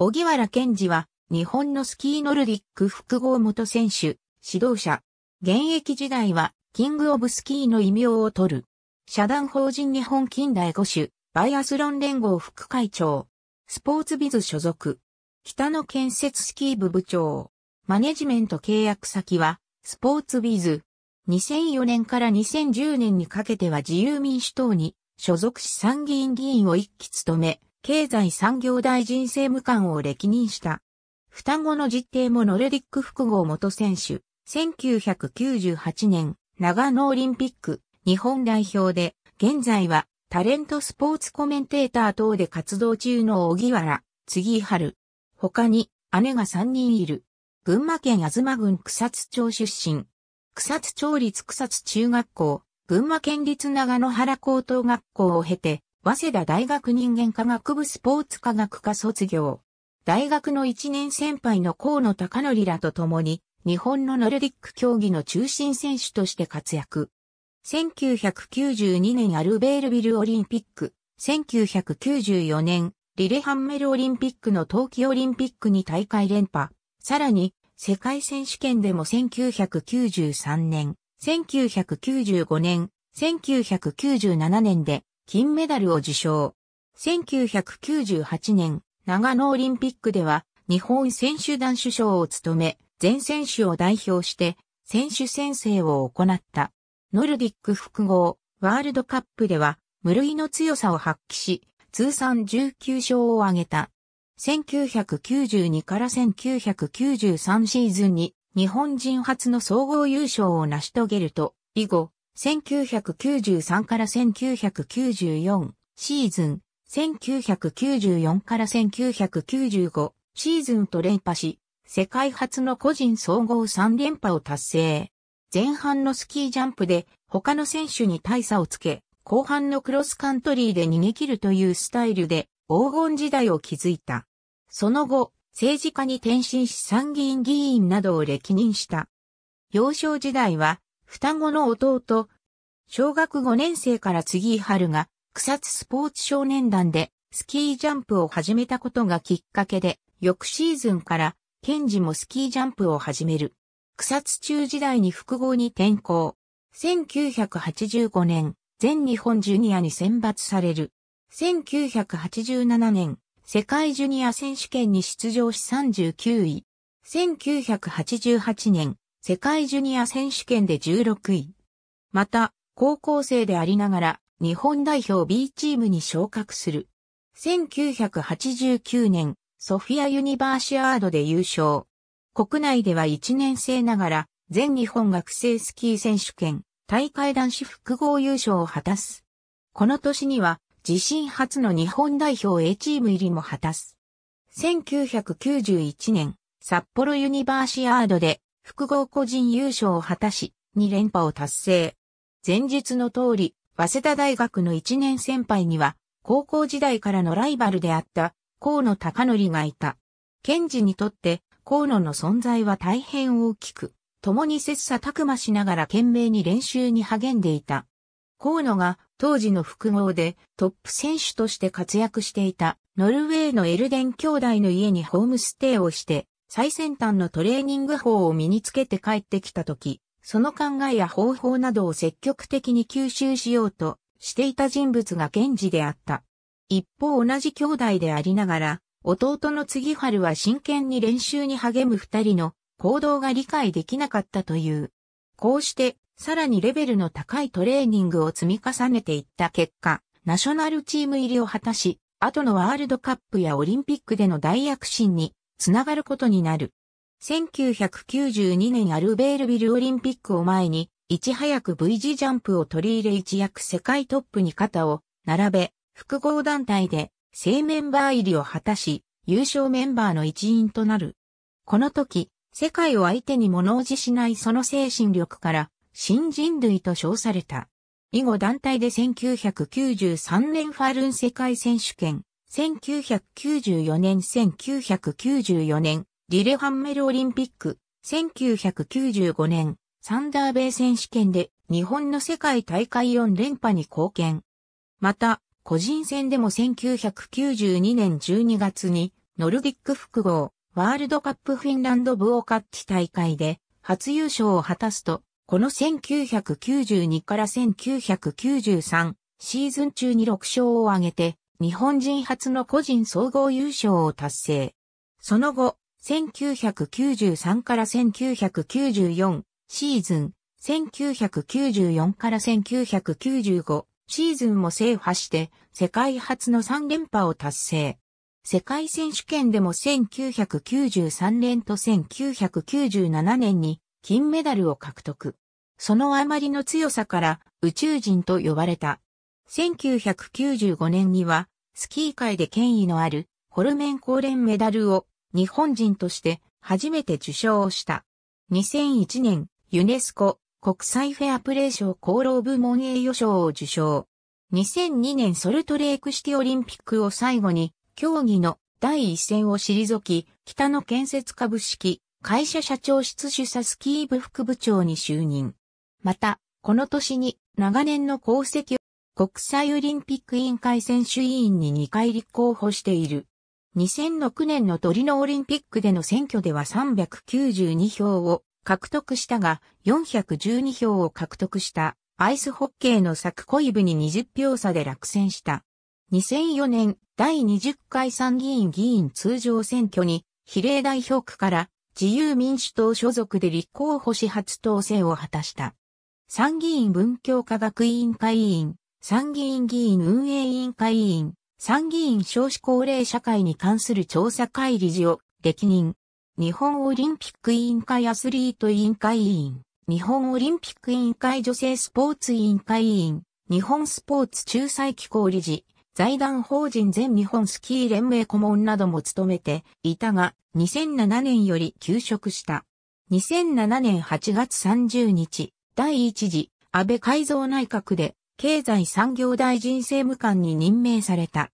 小木原健二は、日本のスキーノルディック複合元選手、指導者。現役時代は、キングオブスキーの異名を取る。社団法人日本近代五種、バイアスロン連合副会長。スポーツビズ所属。北野建設スキー部部長。マネジメント契約先は、スポーツビズ。2004年から2010年にかけては自由民主党に所属し参議院議員を一期務め、経済産業大臣政務官を歴任した。双子の実定もノルディック複合元選手、1998年、長野オリンピック、日本代表で、現在は、タレントスポーツコメンテーター等で活動中の小木原、次春。他に、姉が3人いる。群馬県東郡草津町出身。草津町立草津中学校、群馬県立長野原高等学校を経て、早稲田大学人間科学部スポーツ科学科卒業。大学の一年先輩の河野隆則らと共に、日本のノルディック競技の中心選手として活躍。1992年アルベールビルオリンピック、1994年リレハンメルオリンピックの冬季オリンピックに大会連覇、さらに世界選手権でも1993年、1995年、1997年で金メダルを受賞。1998年、長野オリンピックでは、日本選手団首相を務め、全選手を代表して、選手宣誓を行った。ノルディック複合、ワールドカップでは、無類の強さを発揮し、通算19勝を挙げた。1992から1993シーズンに日本人初の総合優勝を成し遂げると、以後、1993から1994シーズン、1994から1995シーズンと連覇し、世界初の個人総合3連覇を達成。前半のスキージャンプで他の選手に大差をつけ、後半のクロスカントリーで逃げ切るというスタイルで黄金時代を築いた。その後、政治家に転身し参議院議員などを歴任した。幼少時代は双子の弟、小学5年生から次井春が草津スポーツ少年団でスキージャンプを始めたことがきっかけで、翌シーズンから、ケンジもスキージャンプを始める。草津中時代に複合に転向。1985年、全日本ジュニアに選抜される。1987年、世界ジュニア選手権に出場し39位。1988年、世界ジュニア選手権で16位。また、高校生でありながら、日本代表 B チームに昇格する。1989年、ソフィアユニバーシアードで優勝。国内では1年生ながら、全日本学生スキー選手権、大会男子複合優勝を果たす。この年には、自身初の日本代表 A チーム入りも果たす。1991年、札幌ユニバーシアードで複合個人優勝を果たし、2連覇を達成。前述の通り、早稲田大学の1年先輩には、高校時代からのライバルであった、河野隆則がいた。賢治にとって、河野の存在は大変大きく、共に切磋琢磨しながら懸命に練習に励んでいた。河野が当時の複合でトップ選手として活躍していたノルウェーのエルデン兄弟の家にホームステイをして最先端のトレーニング法を身につけて帰ってきた時、その考えや方法などを積極的に吸収しようとしていた人物が賢治であった。一方同じ兄弟でありながら、弟の次春は真剣に練習に励む二人の行動が理解できなかったという。こうして、さらにレベルの高いトレーニングを積み重ねていった結果、ナショナルチーム入りを果たし、後のワールドカップやオリンピックでの大躍進につながることになる。1992年アルベールビルオリンピックを前に、いち早く V 字ジャンプを取り入れ一躍世界トップに肩を並べ、複合団体で正メンバー入りを果たし、優勝メンバーの一員となる。この時、世界を相手に物おじしないその精神力から、新人類と称された。以後団体で1993年ファルン世界選手権、1994年1994年、リレハンメルオリンピック、1995年、サンダーベイ選手権で日本の世界大会4連覇に貢献。また、個人戦でも1992年12月に、ノルディック複合、ワールドカップフィンランドブオカッチ大会で、初優勝を果たすと、この1992から1993シーズン中に6勝を挙げて、日本人初の個人総合優勝を達成。その後、1993から1994シーズン、1994から1995シーズンも制覇して世界初の3連覇を達成。世界選手権でも1993年と1997年に金メダルを獲得。そのあまりの強さから宇宙人と呼ばれた。1995年には、スキー界で権威のある、ホルメン公連メダルを、日本人として初めて受賞をした。2001年、ユネスコ国際フェアプレー賞功労部門栄誉賞を受賞。2002年ソルトレークシティオリンピックを最後に、競技の第一線を退き、北の建設株式会社社長室主査スキー部副部長に就任。また、この年に長年の功績を国際オリンピック委員会選手委員に2回立候補している。2006年のトリノオリンピックでの選挙では392票を獲得したが、412票を獲得したアイスホッケーの作恋部イブに20票差で落選した。2004年第20回参議院議員通常選挙に比例代表区から自由民主党所属で立候補し初当選を果たした。参議院文教科学委員会委員、参議院議員運営委員会委員、参議院少子高齢社会に関する調査会理事を歴任。日本オリンピック委員会アスリート委員会委員、日本オリンピック委員会女性スポーツ委員会委員、日本スポーツ仲裁機構理事、財団法人全日本スキー連盟顧問なども務めていたが、2007年より休職した。2007年8月30日、第1次安倍改造内閣で経済産業大臣政務官に任命された。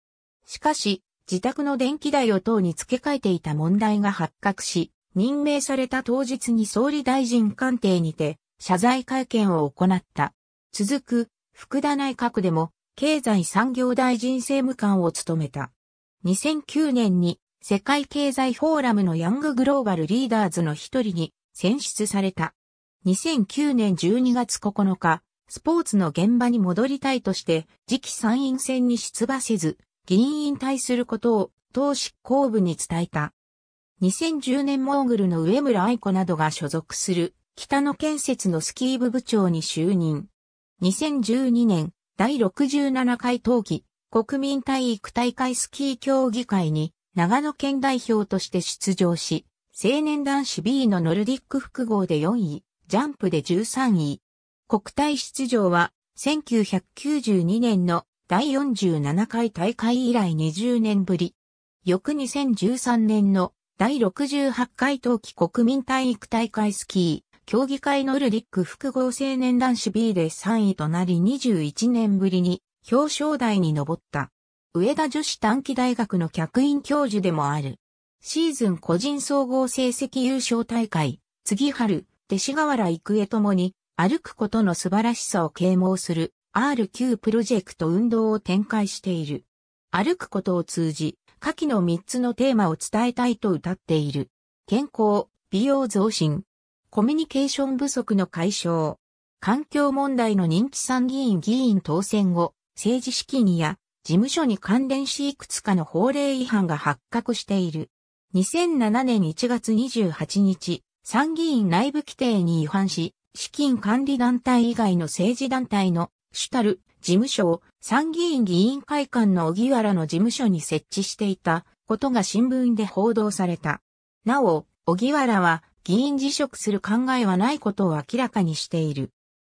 しかし、自宅の電気代を等に付け替えていた問題が発覚し、任命された当日に総理大臣官邸にて謝罪会見を行った。続く、福田内閣でも経済産業大臣政務官を務めた。2009年に世界経済フォーラムのヤンググローバルリーダーズの一人に選出された。2009年12月9日、スポーツの現場に戻りたいとして、次期参院選に出馬せず、議員引退することを党執行部に伝えた。2010年モーグルの上村愛子などが所属する北野建設のスキー部部長に就任。2012年第67回冬季国民体育大会スキー競技会に長野県代表として出場し、青年男子 B のノルディック複合で4位、ジャンプで13位、国体出場は1992年の第47回大会以来20年ぶり。翌2013年の第68回冬季国民体育大会スキー、競技会ノルディック複合青年男子 B で3位となり21年ぶりに表彰台に上った。上田女子短期大学の客員教授でもある。シーズン個人総合成績優勝大会、次春、弟子河原育恵ともに歩くことの素晴らしさを啓蒙する RQ プロジェクト運動を展開している。歩くことを通じ、下記の3つのテーマを伝えたいと歌っている。健康、美容増進、コミュニケーション不足の解消、環境問題の人気参議院議員当選後、政治資金や事務所に関連しいくつかの法令違反が発覚している。2007年1月28日、参議院内部規定に違反し、資金管理団体以外の政治団体の主たる事務所を参議院議員会館の小木原の事務所に設置していたことが新聞で報道された。なお、小木原は議員辞職する考えはないことを明らかにしている。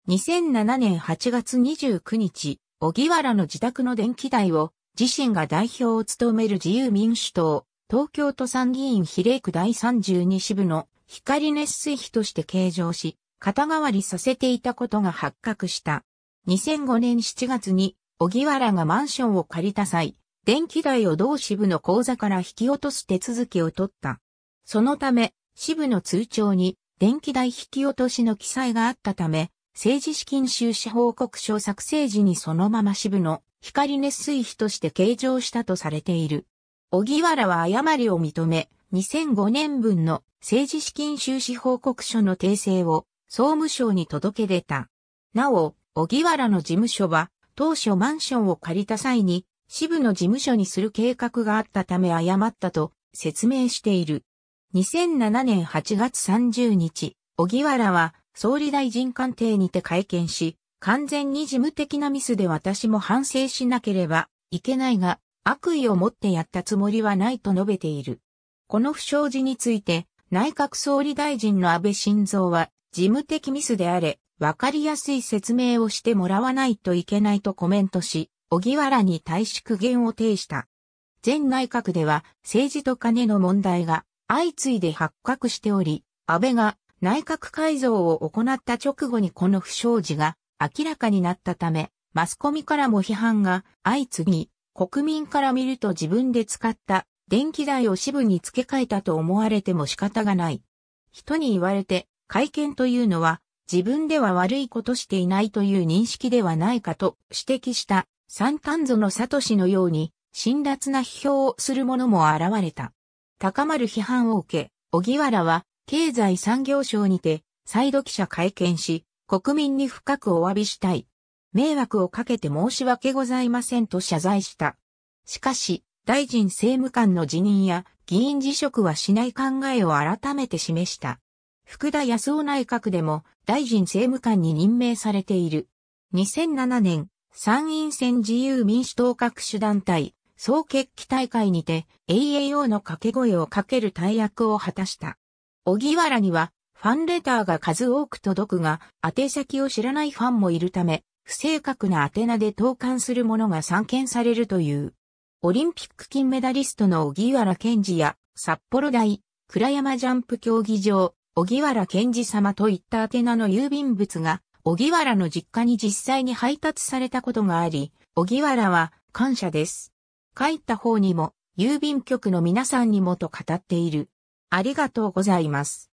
2007年8月29日、小木原の自宅の電気代を自身が代表を務める自由民主党、東京都参議院比例区第32支部の光熱水費として計上し、肩代わりさせていたことが発覚した。2005年7月に、小木原がマンションを借りた際、電気代を同支部の口座から引き落とす手続きを取った。そのため、支部の通帳に電気代引き落としの記載があったため、政治資金収支報告書作成時にそのまま支部の光熱水費として計上したとされている。小木原は誤りを認め、2005年分の政治資金収支報告書の訂正を総務省に届け出た。なお、小木原の事務所は、当初マンションを借りた際に、支部の事務所にする計画があったため誤ったと説明している。2007年8月30日、小木原は総理大臣官邸にて会見し、完全に事務的なミスで私も反省しなければいけないが、悪意を持ってやったつもりはないと述べている。この不祥事について、内閣総理大臣の安倍晋三は事務的ミスであれ、わかりやすい説明をしてもらわないといけないとコメントし、荻原に対し苦言を呈した。前内閣では政治と金の問題が相次いで発覚しており、安倍が内閣改造を行った直後にこの不祥事が明らかになったため、マスコミからも批判が相次ぎ、国民から見ると自分で使った電気代を支部に付け替えたと思われても仕方がない。人に言われて会見というのは自分では悪いことしていないという認識ではないかと指摘した三炭素のサトシのように辛辣な批評をする者も現れた。高まる批判を受け、小原は経済産業省にて再度記者会見し、国民に深くお詫びしたい。迷惑をかけて申し訳ございませんと謝罪した。しかし、大臣政務官の辞任や議員辞職はしない考えを改めて示した。福田康夫内閣でも大臣政務官に任命されている。2007年、参院選自由民主党各種団体、総決起大会にて AAO の掛け声をかける大役を果たした。小木原にはファンレターが数多く届くが、宛先を知らないファンもいるため、不正確な宛名で投函するものが散見されるという。オリンピック金メダリストの小木原健二や、札幌大、倉山ジャンプ競技場、荻原健治様といった宛名の郵便物が、荻原の実家に実際に配達されたことがあり、荻原は感謝です。書いた方にも、郵便局の皆さんにもと語っている。ありがとうございます。